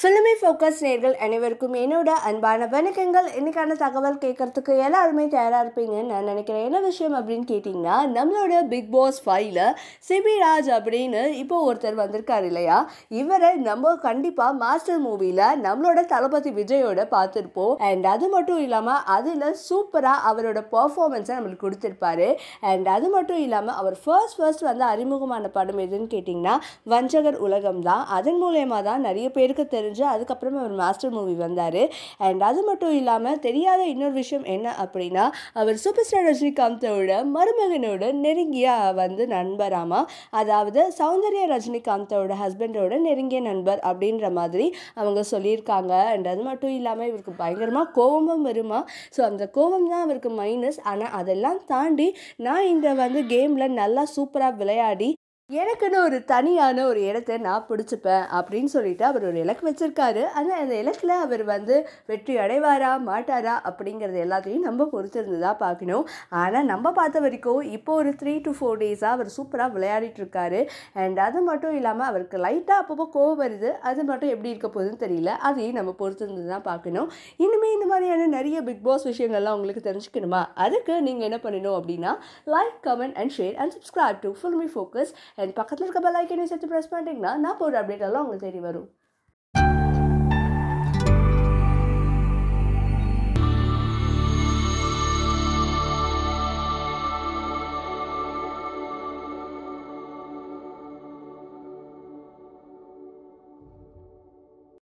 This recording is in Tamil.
ஃபிலிமி ஃபோக்கஸ் நேர்கள் அனைவருக்கும் என்னோட அன்பான வணக்கங்கள் இன்றைக்கான தகவல் கேட்குறதுக்கு எல்லாருமே தயாராக இருப்பீங்கன்னு நான் நினைக்கிறேன் என்ன விஷயம் அப்படின்னு கேட்டிங்கன்னா நம்மளோட பிக் பாஸ் ஃபைவ்ல சிபிராஜ் அப்படின்னு இப்போ ஒருத்தர் வந்திருக்கார் இல்லையா இவரை நம்ம கண்டிப்பாக மாஸ்டர் மூவியில் நம்மளோட தளபதி விஜயோட பார்த்துருப்போம் அண்ட் அது மட்டும் இல்லாமல் அதில் சூப்பராக அவரோட பர்ஃபார்மன்ஸை நம்மளுக்கு கொடுத்துருப்பாரு அண்ட் அது மட்டும் இல்லாமல் அவர் ஃபர்ஸ்ட் ஃபர்ஸ்ட் வந்து அறிமுகமான படம் எதுன்னு கேட்டிங்கன்னா வஞ்சகர் உலகம் தான் அதன் மூலயமா தான் நிறைய பேருக்கு தெரியும் தெரிஞ்சு அதுக்கப்புறமே அவர் மாஸ்டர் மூவி வந்தார் அண்ட் அது மட்டும் இல்லாமல் தெரியாத இன்னொரு விஷயம் என்ன அப்படின்னா அவர் சூப்பர் ஸ்டார் ரஜினிகாந்தோட மருமகனோட நெருங்கிய வந்து நண்பராமா அதாவது சௌந்தர்ய ரஜினிகாந்தோட ஹஸ்பண்டோட நெருங்கிய நண்பர் அப்படின்ற மாதிரி அவங்க சொல்லியிருக்காங்க அண்ட் அது மட்டும் இல்லாமல் இவருக்கு பயங்கரமாக கோபமும் வருமா ஸோ அந்த கோபம் தான் அவருக்கு மைனஸ் ஆனால் அதெல்லாம் தாண்டி நான் இந்த வந்து கேமில் நல்லா சூப்பராக விளையாடி எனக்குன்னு ஒரு தனியான ஒரு இடத்த நான் பிடிச்சிப்பேன் அப்படின்னு சொல்லிட்டு அவர் ஒரு இலக்கு வச்சுருக்காரு ஆனால் அந்த இலக்கில் அவர் வந்து வெற்றி அடைவாரா மாட்டாரா அப்படிங்கிறது எல்லாத்தையும் நம்ம பொறுத்திருந்து பார்க்கணும் ஆனால் நம்ம பார்த்த வரைக்கும் இப்போ ஒரு த்ரீ டு ஃபோர் டேஸாக அவர் சூப்பராக விளையாடிட்டுருக்காரு அண்ட் அது மட்டும் இல்லாமல் அவருக்கு லைட்டாக அப்பப்போ கோவம் வருது அது மட்டும் எப்படி இருக்க போகுதுன்னு தெரியல அதையும் நம்ம பொறுத்திருந்து தான் பார்க்கணும் இனிமேல் இந்த மாதிரியான நிறைய பிக் பாஸ் விஷயங்கள்லாம் உங்களுக்கு தெரிஞ்சுக்கணுமா அதுக்கு நீங்கள் என்ன பண்ணணும் அப்படின்னா like comment and share and subscribe to follow me focus and பக்கத்தில் இருக்க பெல் ஐக்கனை சேர்த்து ப்ரெஸ் பண்ணிட்டீங்கன்னா நான் போகிற அப்டேட் எல்லாம் உங்களுக்கு தேடி வரும்